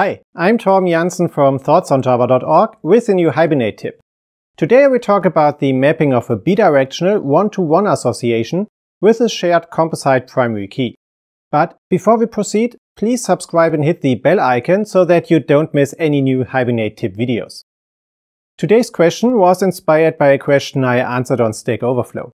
Hi, I'm Torben Janssen from thoughtsonjava.org with a new Hibernate tip. Today we talk about the mapping of a bidirectional one-to-one -one association with a shared composite primary key. But before we proceed, please subscribe and hit the bell icon so that you don't miss any new Hibernate tip videos. Today's question was inspired by a question I answered on Stack Overflow.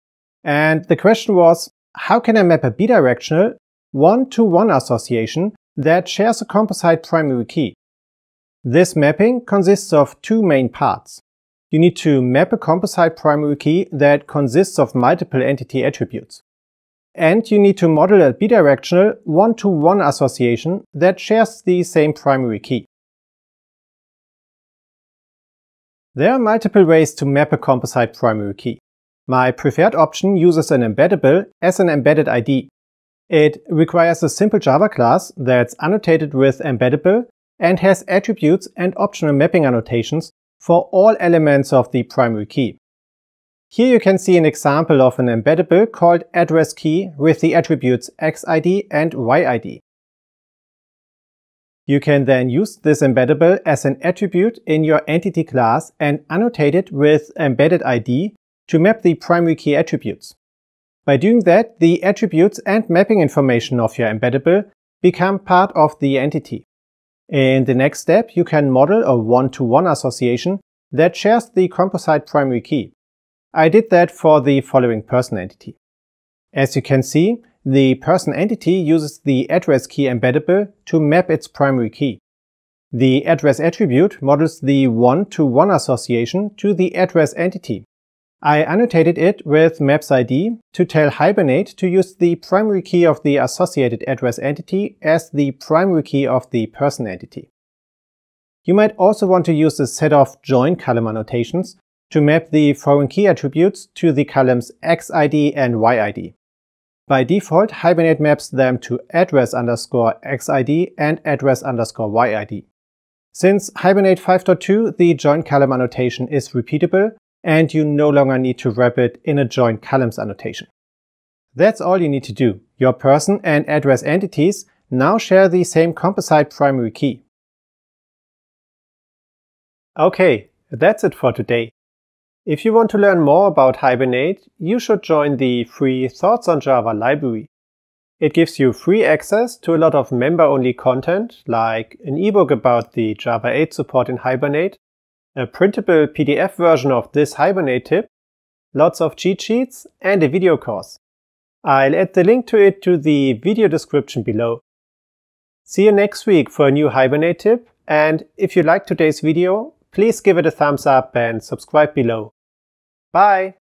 And the question was, how can I map a bidirectional one-to-one -one association that shares a composite primary key. This mapping consists of two main parts. You need to map a composite primary key that consists of multiple entity attributes. And you need to model a bidirectional one-to-one -one association that shares the same primary key. There are multiple ways to map a composite primary key. My preferred option uses an embeddable as an embedded ID, it requires a simple Java class that's annotated with embeddable and has attributes and optional mapping annotations for all elements of the primary key. Here you can see an example of an embeddable called address key with the attributes xid and yid. You can then use this embeddable as an attribute in your entity class and annotate it with embedded ID to map the primary key attributes. By doing that, the attributes and mapping information of your embeddable become part of the entity. In the next step, you can model a one-to-one -one association that shares the composite primary key. I did that for the following person entity. As you can see, the person entity uses the address key embeddable to map its primary key. The address attribute models the one-to-one -one association to the address entity I annotated it with maps ID to tell Hibernate to use the primary key of the associated address entity as the primary key of the person entity. You might also want to use a set of join column annotations to map the foreign key attributes to the columns xid and yid. By default, Hibernate maps them to address underscore xid and address underscore yid. Since Hibernate 5.2, the join column annotation is repeatable, and you no longer need to wrap it in a join columns annotation. That's all you need to do. Your person and address entities now share the same composite primary key. Okay, that's it for today. If you want to learn more about Hibernate, you should join the free Thoughts on Java library. It gives you free access to a lot of member-only content, like an ebook about the Java 8 support in Hibernate, a printable PDF version of this Hibernate tip, lots of cheat sheets, and a video course. I'll add the link to it to the video description below. See you next week for a new Hibernate tip, and if you liked today's video, please give it a thumbs up and subscribe below. Bye!